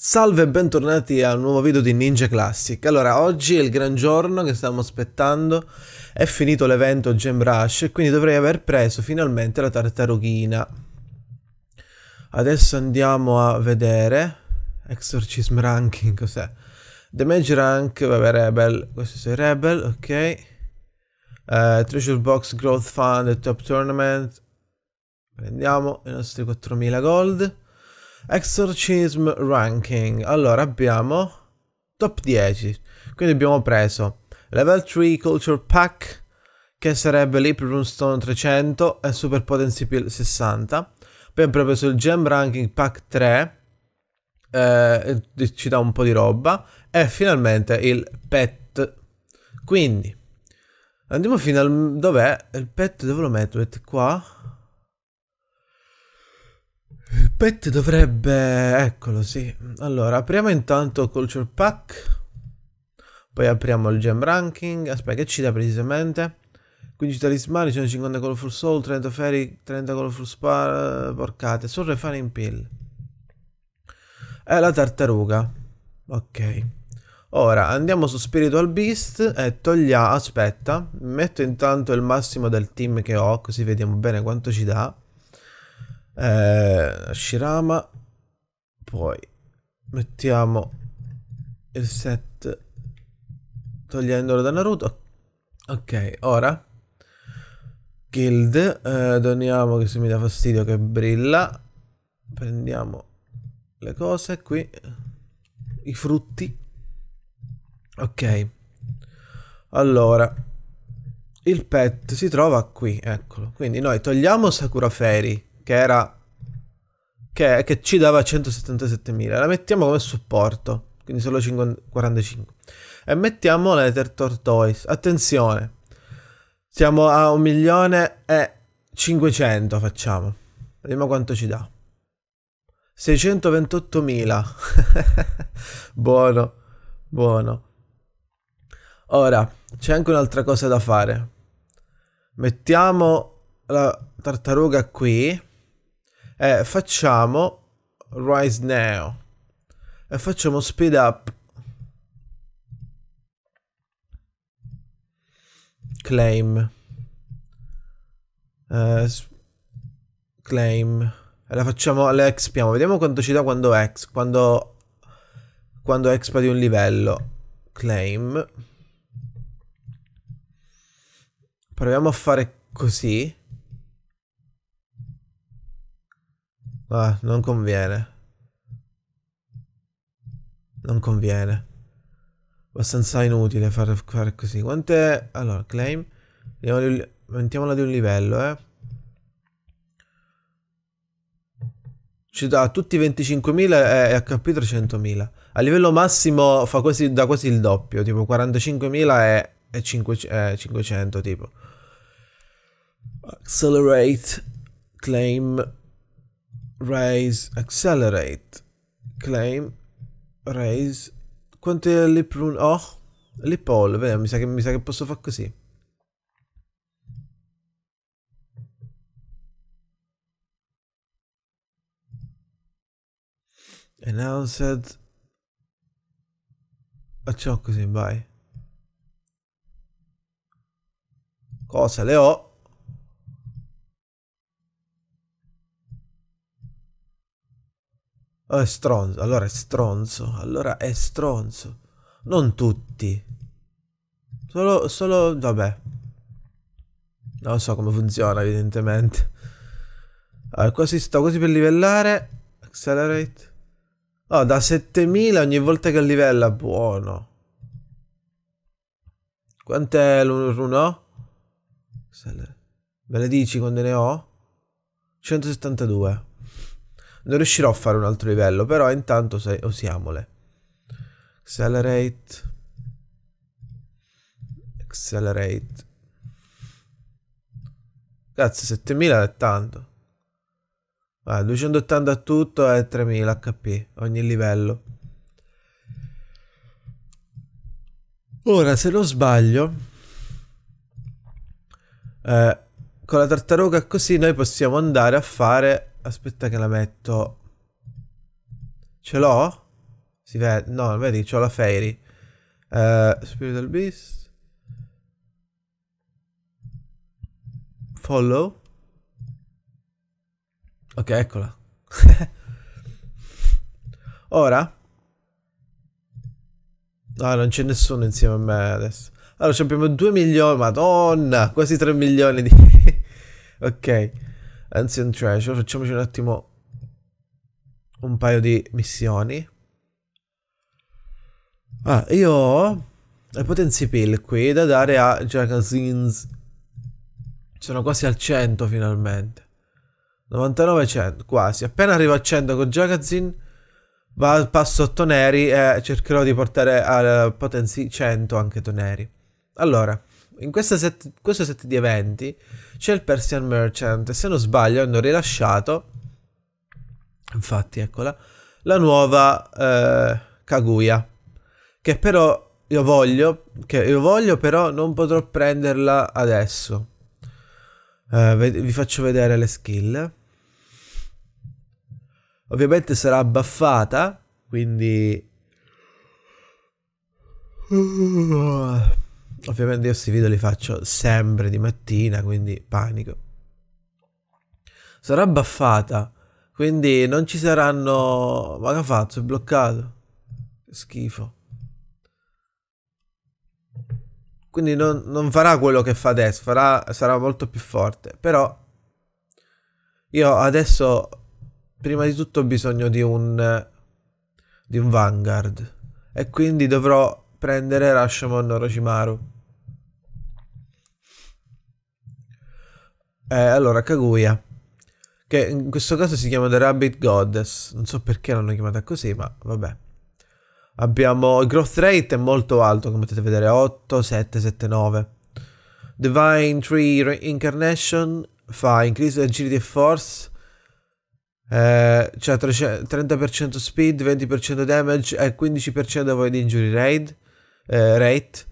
Salve e bentornati a un nuovo video di Ninja Classic. Allora, oggi è il gran giorno che stiamo aspettando, è finito l'evento Gem Rush e quindi dovrei aver preso finalmente la tartarughina. Adesso andiamo a vedere Exorcism Ranking, cos'è? Damage Rank, vabbè Rebel, questo sei Rebel, ok. Uh, treasure Box Growth Fund, Top Tournament. Prendiamo i nostri 4000 gold. Exorcism Ranking. Allora abbiamo top 10. Quindi abbiamo preso Level 3 Culture Pack, che sarebbe l'Hip Runestone 300 e Super Potency Pill 60. Poi abbiamo preso il Gem Ranking Pack 3, eh, ci dà un po' di roba. E finalmente il Pet. Quindi, andiamo fino al... Dov'è? Il Pet dove lo metto? Metto qua? Pet dovrebbe... eccolo, sì. Allora, apriamo intanto Culture Pack. Poi apriamo il Gem Ranking. Aspetta, che ci dà precisamente? 15 talismani, 150 Colorful Soul, 30 Fairy, 30 Colorful Spar... porcate. Soul Refining Pill. È eh, la tartaruga. Ok. Ora, andiamo su Spiritual Beast e togliamo... aspetta. Metto intanto il massimo del team che ho, così vediamo bene quanto ci dà eh, Shirama poi mettiamo il set togliendolo da Naruto ok ora guild eh, doniamo che se mi dà fastidio che brilla prendiamo le cose qui i frutti ok allora il pet si trova qui eccolo quindi noi togliamo Sakura Fairy che era che, che ci dava 177.000, la mettiamo come supporto, quindi solo 45. E mettiamo l'Ether Tortoise. Attenzione, siamo a 1.500.000 facciamo. Vediamo quanto ci dà. 628.000. buono, buono. Ora, c'è anche un'altra cosa da fare. Mettiamo la tartaruga qui eh, facciamo Rise Now e facciamo Speed Up Claim eh, Claim e la facciamo, la expiamo, vediamo quanto ci dà quando ex, quando, quando expa di un livello Claim proviamo a fare così Ah, non conviene. Non conviene. Abbastanza inutile fare, fare così. Quante... Allora, claim. Mettiamola di un livello, eh. Ci dà tutti 25.000 e HP 300.000. A livello massimo fa quasi, da quasi il doppio, tipo 45.000 e, e 5, eh, 500, tipo. Accelerate. Claim raise accelerate claim raise quante lip run ho? lip all oh, vediamo mi sa che, mi sa che posso fare così announced facciamo così vai cosa le ho Oh, è stronzo, allora è stronzo, allora è stronzo. Non tutti. Solo, solo, vabbè. Non so come funziona, evidentemente. Allora, quasi, sto quasi per livellare. Accelerate. Oh, da 7000 ogni volta che livella, buono. Quant'è l'uno? Me le dici quando ne ho? 172. Non riuscirò a fare un altro livello, però intanto usiamole. Accelerate. Accelerate. Cazzo, 7000 è tanto. Vabbè, 280 a tutto e 3000 HP ogni livello. Ora, se non sbaglio, eh, con la tartaruga così noi possiamo andare a fare aspetta che la metto. Ce l'ho? Si vede? No, vedi, c'ho la Fairy. Uh, eh, Spiritual Beast. Follow. Ok, eccola. Ora. No, non c'è nessuno insieme a me adesso. Allora, abbiamo 2 milioni, madonna, quasi 3 milioni di... ok. Ancient Treasure, facciamoci un attimo un paio di missioni. Ah, io ho le potenze pill qui da dare a Jagazins. Sono quasi al 100 finalmente. 99-100, quasi. Appena arrivo a 100 con Jagazin, va al passo a Toneri e cercherò di portare a potenzi 100 anche Toneri. Allora, in set, questo set di eventi c'è il Persian Merchant. Se non sbaglio, hanno rilasciato. Infatti, eccola. La nuova eh, Kaguya. Che però io voglio. Che io voglio, però non potrò prenderla adesso. Eh, vi faccio vedere le skill. Ovviamente sarà buffata. Quindi. Ovviamente io questi video li faccio sempre di mattina, quindi panico. Sarà baffata, quindi non ci saranno... Ma che faccio? È bloccato. Che schifo. Quindi non, non, farà quello che fa adesso, farà, sarà molto più forte. Però io adesso, prima di tutto, ho bisogno di un, di un Vanguard. E quindi dovrò prendere Rashomon Orochimaru. Eh, allora, Kaguya, che in questo caso si chiama The Rabbit Goddess, non so perché l'hanno chiamata così, ma vabbè. Abbiamo il growth rate è molto alto, come potete vedere, 8, 7, 7, 9. Divine Tree Reincarnation fa increase agility e force, eh, cioè 30% speed, 20% damage e 15% avoid injury rate. Eh, rate.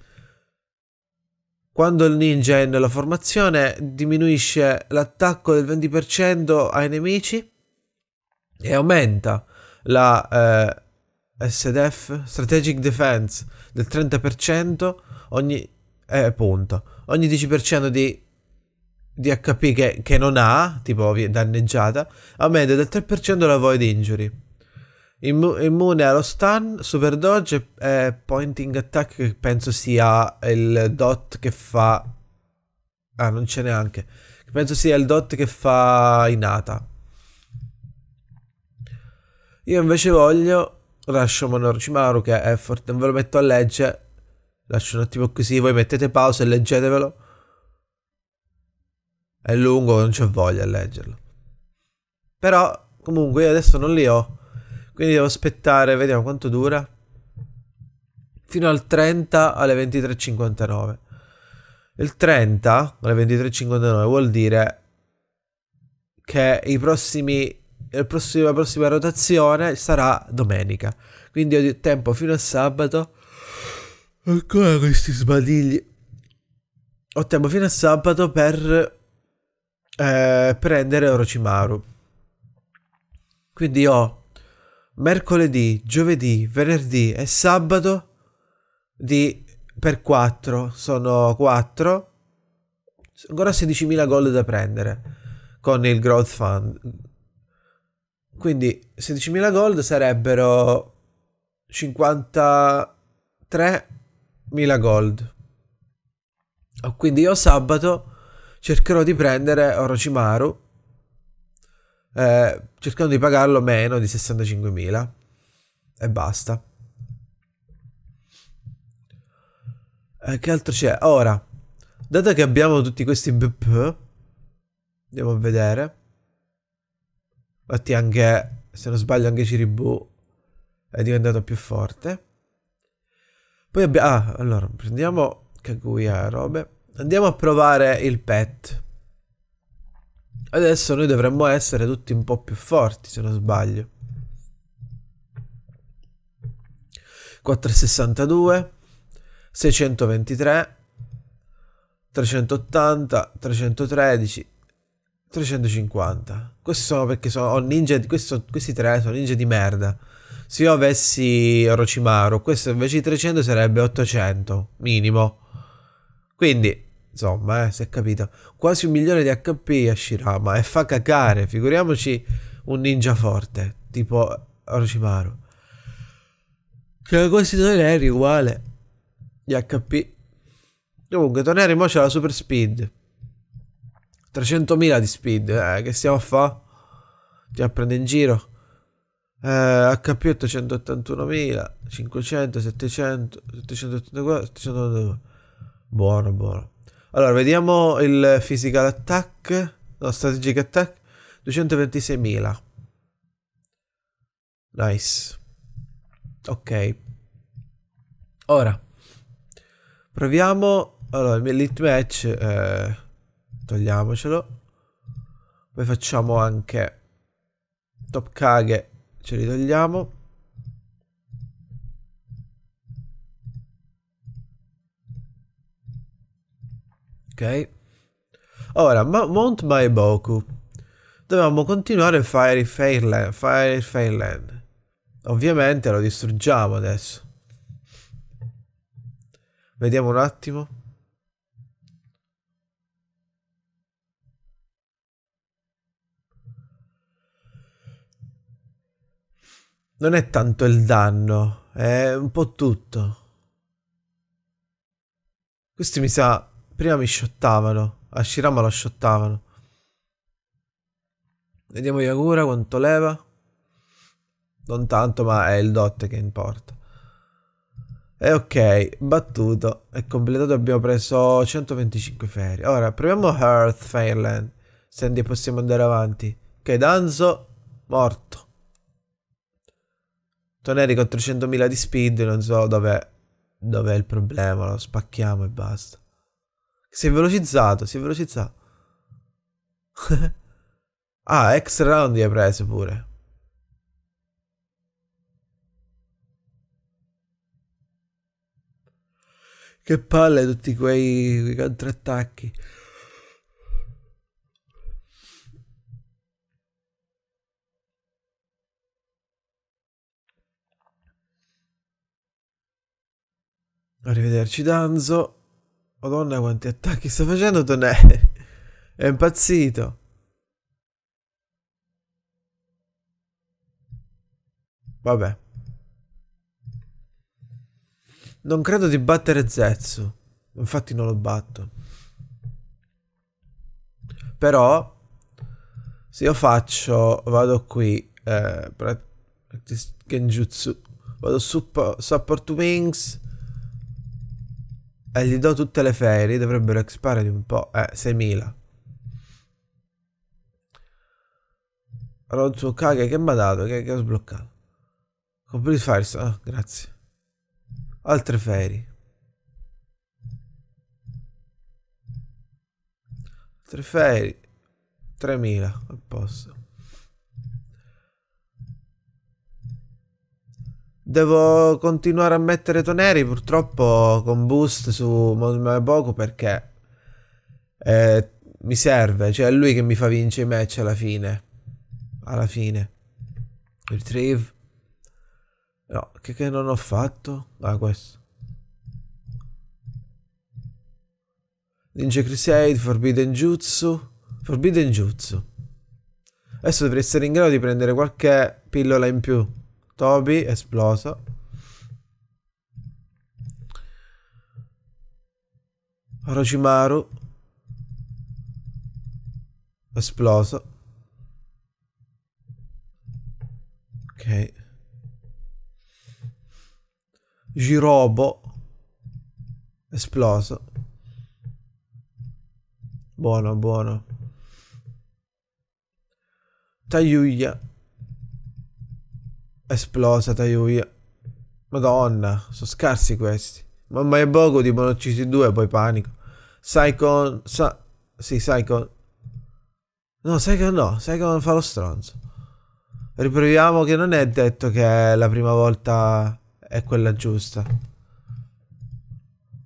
Quando il ninja è nella formazione diminuisce l'attacco del 20% ai nemici e aumenta la eh, SDF, Strategic Defense, del 30% ogni, eh, punto, ogni 10% di, di HP che, che, non ha, tipo danneggiata, aumenta del 3% la Void Injury. Immu- immune allo stun, super dodge e eh, pointing attack che penso sia il dot che fa... Ah, non c'è neanche. Penso sia il dot che fa Inata. Io invece voglio Lascio Monorochimaru che è forte, non ve lo metto a legge. Lascio un attimo così, voi mettete pausa e leggetevelo. È lungo, non c'è voglia a leggerlo. Però, comunque, io adesso non li ho. Quindi devo aspettare, vediamo quanto dura. Fino al 30 alle 23.59. Il 30 alle 23.59 vuol dire che i prossimi, prossimi, la prossima rotazione sarà domenica. Quindi ho tempo fino a sabato. Ancora questi sbadigli. Ho tempo fino a sabato per eh, prendere Orochimaru. Quindi ho mercoledì, giovedì, venerdì e sabato di, per 4 sono 4 ancora 16.000 gol da prendere con il growth fund quindi 16.000 gold sarebbero 53.000 gold quindi io sabato cercherò di prendere Orochimaru eh, cercando di pagarlo meno di 65.000 e basta. Eh, che altro c'è? Ora, dato che abbiamo tutti questi BP, andiamo a vedere. Infatti anche, se non sbaglio, anche Ciribu è diventato più forte. Poi abbiamo... Ah, allora, prendiamo Kaguya e robe. Andiamo a provare il pet. Adesso noi dovremmo essere tutti un po' più forti, se non sbaglio. 462, 623, 380, 313, 350. Questi sono perché sono ninja, di, questo, questi tre sono ninja di merda. Se io avessi Orochimaru, questo invece di 300 sarebbe 800, minimo. Quindi Insomma, eh, si è capito. Quasi un milione di HP a Shirama e fa cacare. Figuriamoci un ninja forte, tipo Orochimaru. Che la questione leri uguale. Gli HP. Comunque, Toneri mo c'è la super speed. 300.000 di speed. Eh, che stiamo a fa? Ti a in giro. Eh, HP 881.000, 500, 700, 784, 792. Buono, buono. Allora, vediamo il physical attack, no, strategic attack, 226.000. Nice. Ok. Ora, proviamo... Allora, il lead match, eh, togliamocelo. Poi facciamo anche Top Kage, ce li togliamo. Ok? Ora, ma- Mount Maiboku. Dovevamo continuare Fiery Fairland, Fiery Fairland. Ovviamente lo distruggiamo adesso. Vediamo un attimo. Non è tanto il danno, è un po' tutto. Questo mi sa Prima mi shottavano. A Shirama lo shottavano. Vediamo Yagura quanto leva. Non tanto, ma è il dot che importa. E ok, battuto e completato abbiamo preso 125 ferri. Ora proviamo Hearth Fairland. Se possiamo andare avanti. Ok, Danzo morto. Toneri con 300.000 di speed, non so dov'è dov il problema, lo spacchiamo e basta. Si è velocizzato, si è velocizzato. ah, extra round hai preso pure. Che palle tutti quei, quei contrattacchi. Arrivederci Danzo. Madonna quanti attacchi sta facendo Tonè. È impazzito. Vabbè. Non credo di battere Zetsu. Infatti non lo batto. Però se io faccio vado qui eh, genjutsu vado su support wings e eh, gli do tutte le ferie, dovrebbero expire di un po'. Eh, 6.000. Rozzo Kage, che mi ha dato? Che, che ho sbloccato? Complete Fires, ah, grazie. Altre ferie. Altre ferie. 3.000, a posto. Devo continuare a mettere toneri purtroppo con boost su Monmai Boku perché eh, mi serve, cioè è lui che mi fa vincere i match alla fine. Alla fine. Retrieve. No, che, che non ho fatto? Ah, questo. Ninja Crusade, Forbidden Jutsu. Forbidden Jutsu. Adesso dovrei essere in grado di prendere qualche pillola in più. Toby esploso. Orochimaru esploso. Ok. Girobo esploso. Buono, buono. Taiuia Esplosa Tayuya. Madonna, sono scarsi questi. Mamma e Bogo dicono uccisi due, poi panico. Saikon... Sa... Sì, Saikon... No, Saikon no, Saikon fa lo stronzo. Riproviamo che non è detto che la prima volta è quella giusta.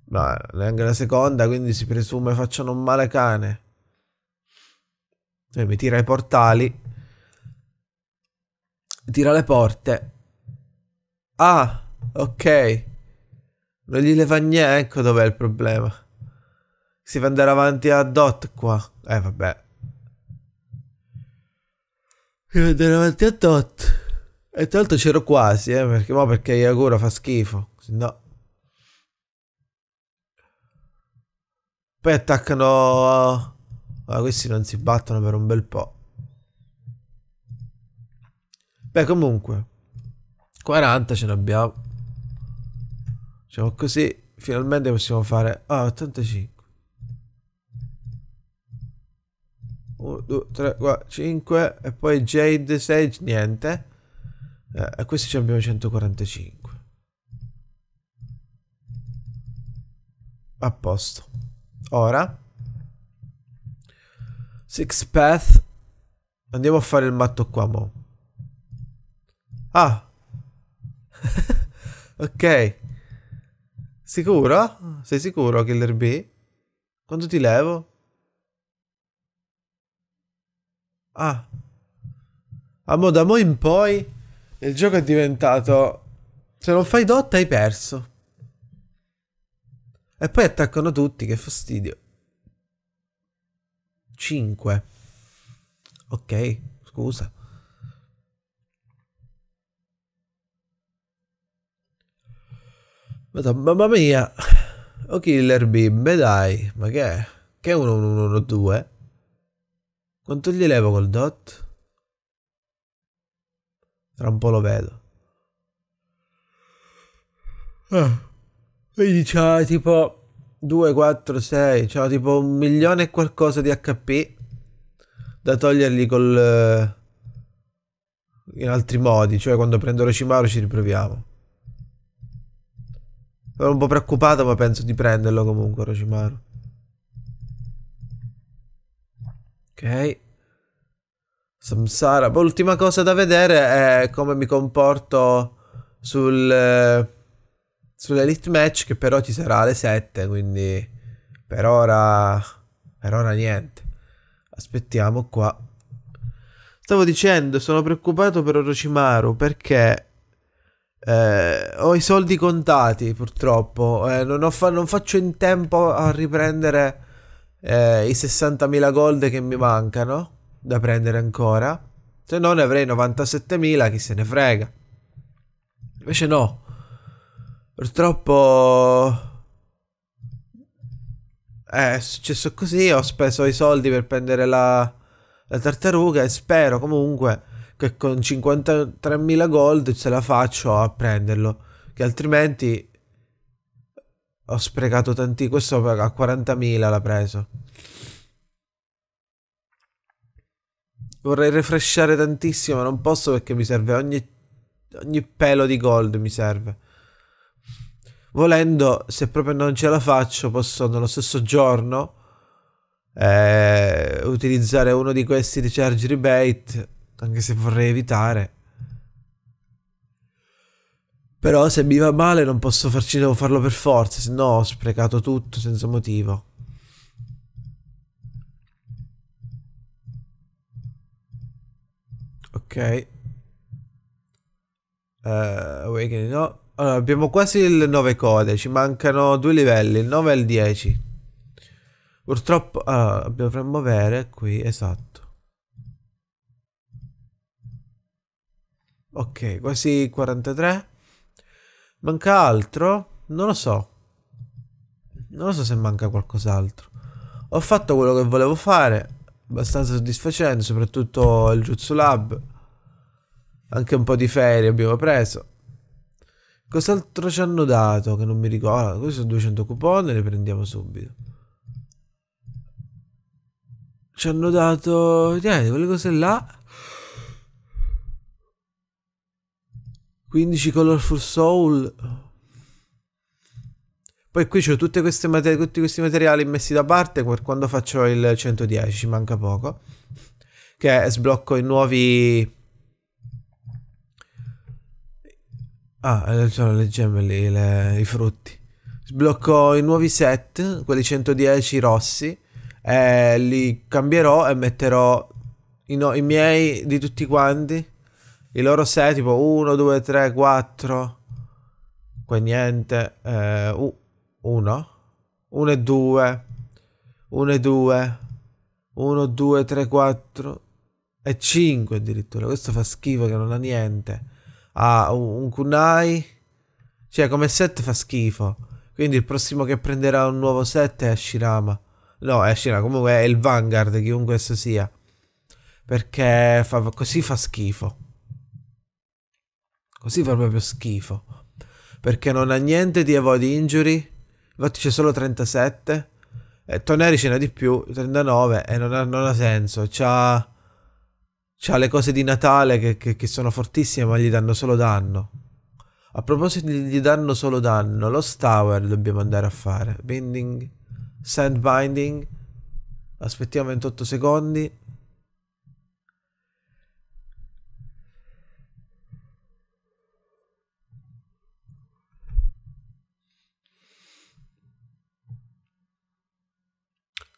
Ma neanche la seconda, quindi si presume facciano un male cane. E mi tira i portali tira le porte. Ah, ok. Non gli leva niente, ecco dov'è il problema. Si va andare avanti a Dot qua. Eh, vabbè. Si va andare avanti a Dot. E tra l'altro c'ero quasi, eh, perché, ma perché Yagura fa schifo. No. Poi attaccano... Ma ah, questi non si battono per un bel po'. Beh, comunque, 40 ce ne abbiamo. Diciamo così, finalmente possiamo fare... Ah, 85. 1, 2, 3, 4, 5 e poi Jade 6, niente. Eh, e questi ce ne abbiamo 145. A posto. Ora. Six Path. Andiamo a fare il matto qua, mo'. Ah. ok. Sicuro? Sei sicuro, Killer B? Quando ti levo? Ah. A mo da mo in poi il gioco è diventato... Se non fai dotta hai perso. E poi attaccano tutti, che fastidio. 5. Ok, scusa. Madonna, mamma mia! O Killer Bimbe, dai, ma che è? Che è 1112? Quanto gli levo col dot? Tra un po' lo vedo. Ah. Vedi, c'ha tipo 2, 4, 6, c'ha tipo un milione e qualcosa di HP da togliergli col... Eh, in altri modi, cioè quando prendo Rocimaru ci riproviamo. Sono un po' preoccupato, ma penso di prenderlo comunque, Orochimaru. Ok. Samsara. Poi l'ultima cosa da vedere è come mi comporto sul... Eh, Sull'Elite Match, che però ci sarà alle 7, quindi... Per ora... Per ora niente. Aspettiamo qua. Stavo dicendo, sono preoccupato per Orochimaru, perché eh, ho i soldi contati purtroppo, eh, non, fa- non, faccio in tempo a riprendere eh, i 60.000 gold che mi mancano da prendere ancora, se no ne avrei 97.000, chi se ne frega. Invece no, purtroppo eh, è successo così, ho speso i soldi per prendere la, la tartaruga e spero comunque che con 53.000 gold ce la faccio a prenderlo, che altrimenti ho sprecato tanti, questo a 40.000 l'ha preso. Vorrei refreshare tantissimo, ma non posso perché mi serve ogni, ogni pelo di gold mi serve. Volendo, se proprio non ce la faccio, posso nello stesso giorno eh, utilizzare uno di questi di charge rebate anche se vorrei evitare. Però se mi va male non posso farci, devo farlo per forza, se no ho sprecato tutto senza motivo. Ok. Uh, awakening, no. Allora, abbiamo quasi il 9 code, ci mancano due livelli, il 9 e il 10. Purtroppo, allora, dovremmo avere qui, esatto. Ok, quasi 43. Manca altro? Non lo so. Non lo so se manca qualcos'altro. Ho fatto quello che volevo fare. Abbastanza soddisfacente, soprattutto il Jutsu Lab. Anche un po' di ferie abbiamo preso. Cos'altro ci hanno dato che non mi ricordo? Ah, questi sono 200 coupon, li prendiamo subito. Ci hanno dato... Tieni, quelle cose là... 15 Colorful Soul. Poi qui tutte queste ho tutti questi materiali messi da parte per quando faccio il 110, ci manca poco. Che sblocco i nuovi... Ah, eh, sono le gemme lì, le, i frutti. Sblocco i nuovi set, quelli 110 rossi. e eh, li cambierò e metterò i, no, i miei di tutti quanti i loro 6 tipo 1, 2, 3, 4. Qua niente. 1. Eh, 1 e 2. 1 e 2. 1, 2, 3, 4 e 5 addirittura. Questo fa schifo che non ha niente. Ha ah, un, un kunai. Cioè come set fa schifo. Quindi il prossimo che prenderà un nuovo set è Ashirama. No, è Ashirama, comunque è il Vanguard, chiunque esso sia. Perché fa, così fa schifo. Così fa proprio schifo. Perché non ha niente di avoid injury. Infatti c'è solo 37. E Toneri ce n'ha di più, 39. E non ha, non ha senso. C'ha, c'ha, le cose di Natale che, che, che sono fortissime, ma gli danno solo danno. A proposito, gli danno solo danno. Lo Tower dobbiamo andare a fare. Binding, Sandbinding, Aspettiamo 28 secondi.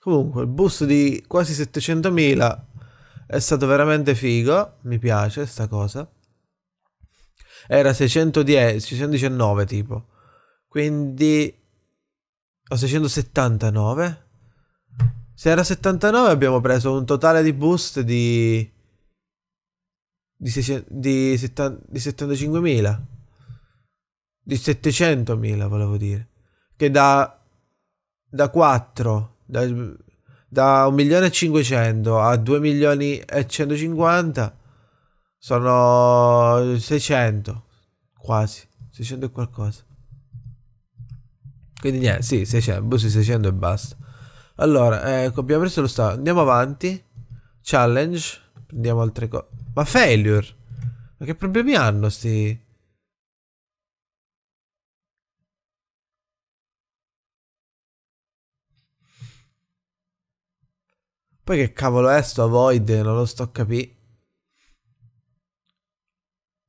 Comunque, il boost di quasi 700.000 è stato veramente figo. Mi piace sta cosa. Era 610, 619 tipo. Quindi... O 679? Se era 79 abbiamo preso un totale di boost di... Di, 600, di, 70, di 75.000. Di 700.000 volevo dire. Che da... Da 4 da, da 500 a 2 milioni e 150 sono 600 quasi 600 e qualcosa quindi niente sì 600 boh, sì, 600 e basta allora ecco abbiamo preso lo stato andiamo avanti challenge prendiamo altre cose ma failure ma che problemi hanno sti Poi che cavolo è sto void? Non lo sto capendo.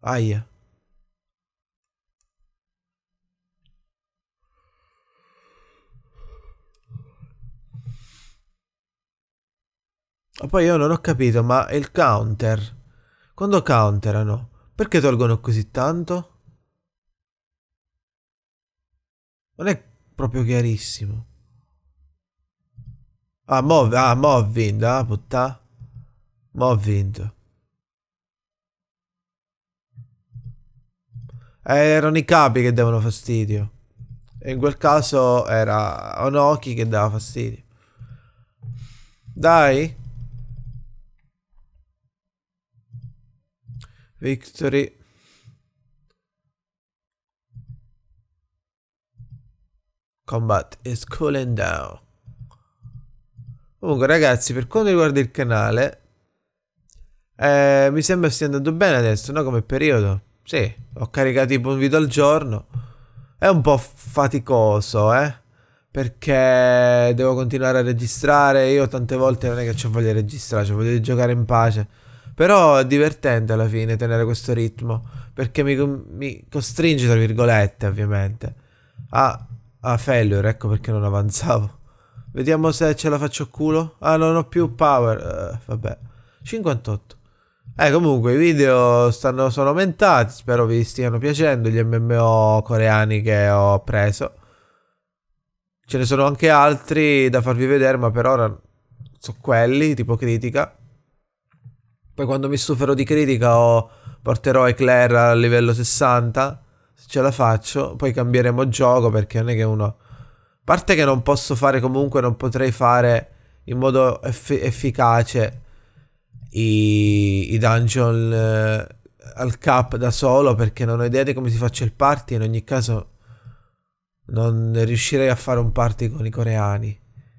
Aia. poi io non ho capito, ma il counter. Quando counterano, perché tolgono così tanto? Non è proprio chiarissimo. Ah, mo, ah, mo ho vinto, ah, puttà. Mo ho vinto. Eh, erano i capi che davano fastidio. E in quel caso era Onoki che dava fastidio. Dai. Victory. Combat is cooling down. Comunque ragazzi, per quanto riguarda il canale, eh, mi sembra stia andando bene adesso, no? Come periodo. Sì, ho caricato tipo un video al giorno. È un po' faticoso, eh? Perché devo continuare a registrare. Io tante volte non è che ho voglia di registrare, ci voglia di giocare in pace. Però è divertente alla fine tenere questo ritmo. Perché mi, mi costringe, tra virgolette, ovviamente, a, a failure. Ecco perché non avanzavo. Vediamo se ce la faccio culo. Ah, non ho più power. Uh, vabbè. 58. Eh, comunque i video stanno, sono aumentati. Spero vi stiano piacendo gli MMO coreani che ho preso. Ce ne sono anche altri da farvi vedere, ma per ora sono quelli, tipo critica. Poi quando mi stuferò di critica oh, porterò Eclair a livello 60, se ce la faccio. Poi cambieremo gioco perché non è che uno parte che non posso fare comunque, non potrei fare in modo eff- efficace i, i dungeon eh, al cap da solo perché non ho idea di come si faccia il party. In ogni caso, non riuscirei a fare un party con i coreani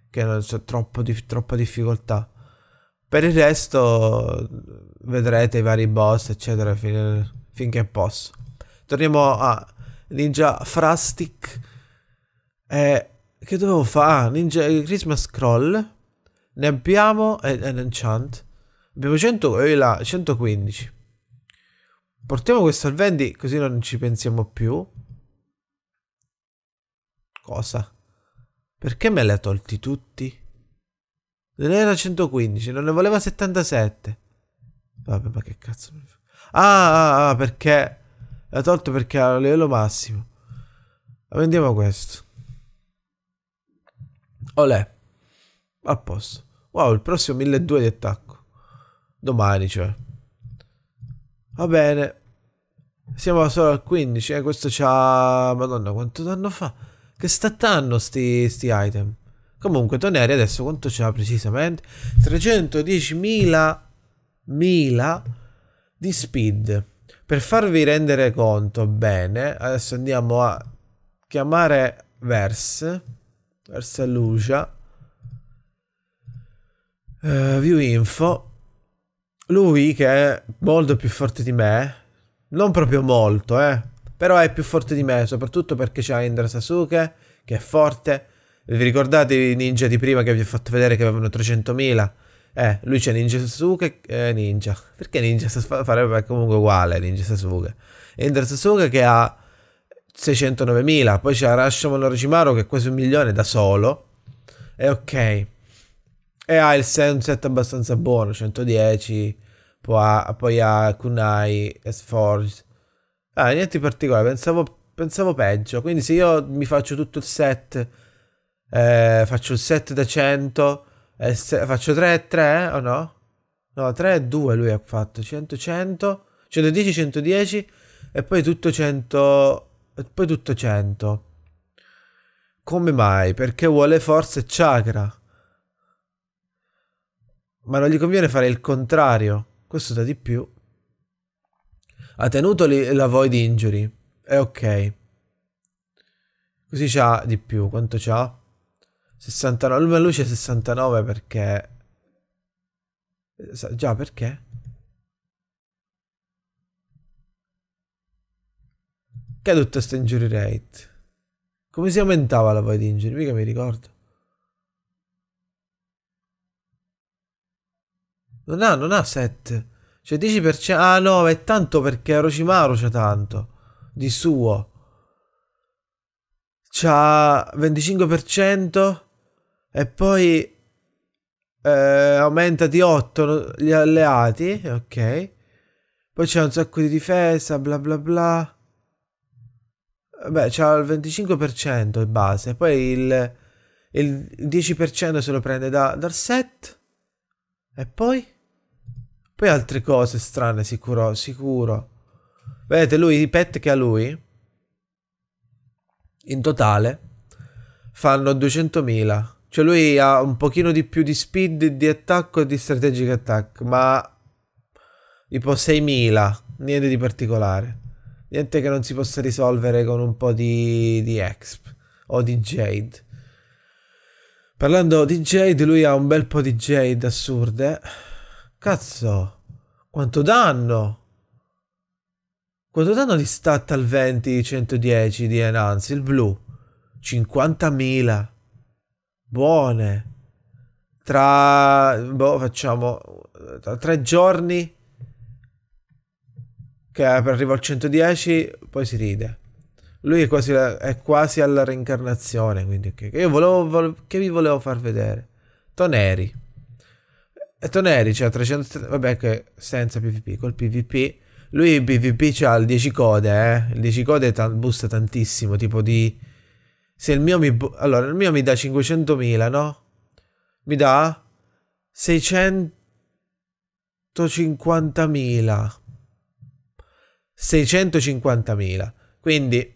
che non so, troppo di, troppa difficoltà. Per il resto, vedrete i vari boss, eccetera, fin- finché posso. Torniamo a Ninja Frastic. Eh, che dovevo fare? Ah, Ninja eh, Christmas Scroll. Ne abbiamo an, eh, eh, an enchant. Abbiamo 100, eh, là, 115. Portiamo questo al vendi così non ci pensiamo più. Cosa? Perché me li ha tolti tutti? Non era 115, non ne voleva 77. Vabbè, ma che cazzo. Ah, ah, ah perché... L'ha tolto perché era a livello massimo. Vendiamo questo. Olè. A posto. Wow, il prossimo 1200 di attacco. Domani, cioè. Va bene. Siamo solo al 15, eh? Questo c'ha... Madonna, quanto danno fa? Che stattanno sti, sti item? Comunque, Toneri adesso quanto c'ha precisamente? 310.000 mila di speed. Per farvi rendere conto bene, adesso andiamo a chiamare Verse verso Lucia. Uh, eh, view info. Lui che è molto più forte di me. Non proprio molto, eh. Però è più forte di me, soprattutto perché c'ha Indra Sasuke, che è forte. Vi ricordate i ninja di prima che vi ho fatto vedere che avevano 300.000? Eh, lui c'è Ninja Sasuke eh, Ninja. Perché Ninja Sasuke? Farebbe comunque uguale Ninja Sasuke. Indra Sasuke che ha 609.000, poi c'è Rashomon Orochimaru che è quasi un milione da solo, e ok, e ha il set abbastanza buono, 110, poi ha, poi ha Kunai, Sforged, ah, niente di particolare, pensavo, pensavo peggio, quindi se io mi faccio tutto il set, eh, faccio il set da 100, eh, se, faccio 3 e 3 o no? No, 3 e 2 lui ha fatto, 100, 100, 110, 110 e poi tutto 100 e poi tutto 100. Come mai? Perché vuole forza e chakra. Ma non gli conviene fare il contrario. Questo da di più. Ha tenuto la void injury. È ok. Così c'ha di più. Quanto c'ha? 69. Almeno lui c'è 69 perché... Già perché? che è caduta sta injury rate? Come si aumentava la void injury? Mica mi ricordo. Non ha, non ha 7. Cioè 10%. Ah no, è tanto perché Orochimaru c'ha tanto. Di suo. C'ha 25%. E poi... Eh, aumenta di 8 gli alleati. Ok. Poi c'è un sacco di difesa, bla bla bla beh, c'ha il 25% di base, poi il, il 10% se lo prende da, dal set e poi? Poi altre cose strane, sicuro, sicuro. Vedete, lui, i pet che ha lui, in totale, fanno 200.000. Cioè lui ha un pochino di più di speed, di attacco e di strategic attack, ma tipo 6.000, niente di particolare niente che non si possa risolvere con un po' di, di Exp o di Jade. Parlando di Jade, lui ha un bel po' di Jade assurde. Cazzo, quanto danno! Quanto danno di stat al 20 110 di Enanzi, il blu? 50.000. Buone. Tra... Boh, facciamo... Tra tre giorni che arriva al 110, poi si ride. Lui è quasi, è quasi alla reincarnazione, quindi che, io volevo, volevo, che vi volevo far vedere. Toneri. E Toneri c'ha cioè 300... vabbè che senza PvP, col PvP... Lui il PvP c'ha il 10 code, eh. Il 10 code t- busta tantissimo, tipo di... Se il mio mi... allora, il mio mi dà 500.000, no? Mi dà... 650.000. 650.000. Quindi,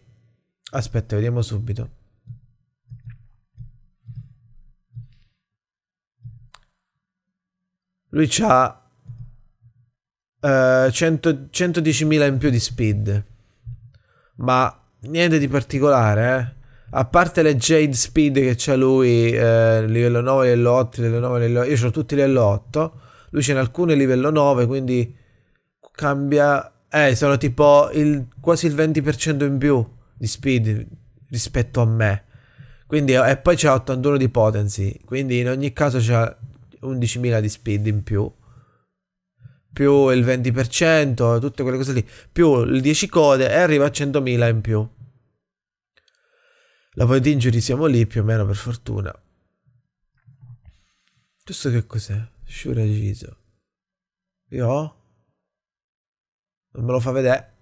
aspetta, vediamo subito. Lui c'ha uh, eh, 110.000 in più di speed. Ma niente di particolare, eh. A parte le Jade Speed che c'ha lui, eh, livello 9, livello 8, livello 9, livello... Io ho tutti livello 8. Lui ce n'è alcune livello 9, quindi cambia eh, sono tipo il, quasi il 20% in più di speed rispetto a me. Quindi, eh, e poi c'è 81 di potency. Quindi in ogni caso c'è 11.000 di speed in più. Più il 20%, tutte quelle cose lì. Più il 10 code e arriva a 100.000 in più. La void injury siamo lì più o meno per fortuna. Giusto che cos'è? Shurajiso. Io? non me lo fa vedere.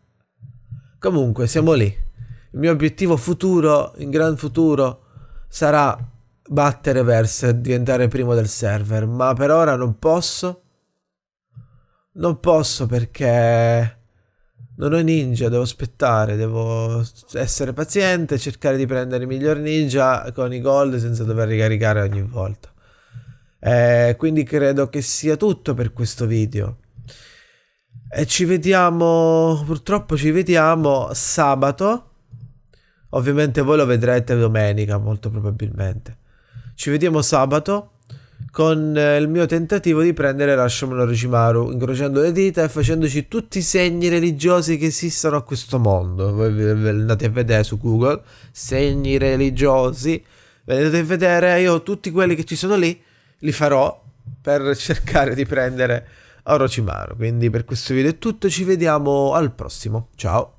Comunque, siamo lì. Il mio obiettivo futuro, in gran futuro, sarà battere Verse e diventare primo del server, ma per ora non posso. Non posso perché non ho ninja, devo aspettare, devo essere paziente, cercare di prendere i miglior ninja con i gold senza dover ricaricare ogni volta. Eh, quindi credo che sia tutto per questo video. E ci vediamo, purtroppo ci vediamo sabato. Ovviamente voi lo vedrete domenica, molto probabilmente. Ci vediamo sabato con eh, il mio tentativo di prendere Rashomon Orochimaru, incrociando le dita e facendoci tutti i segni religiosi che esistono a questo mondo. Voi andate a vedere su Google, segni religiosi, vedete a vedere, io tutti quelli che ci sono lì li farò per cercare di prendere Orochimaru. Quindi per questo video è tutto, ci vediamo al prossimo. Ciao!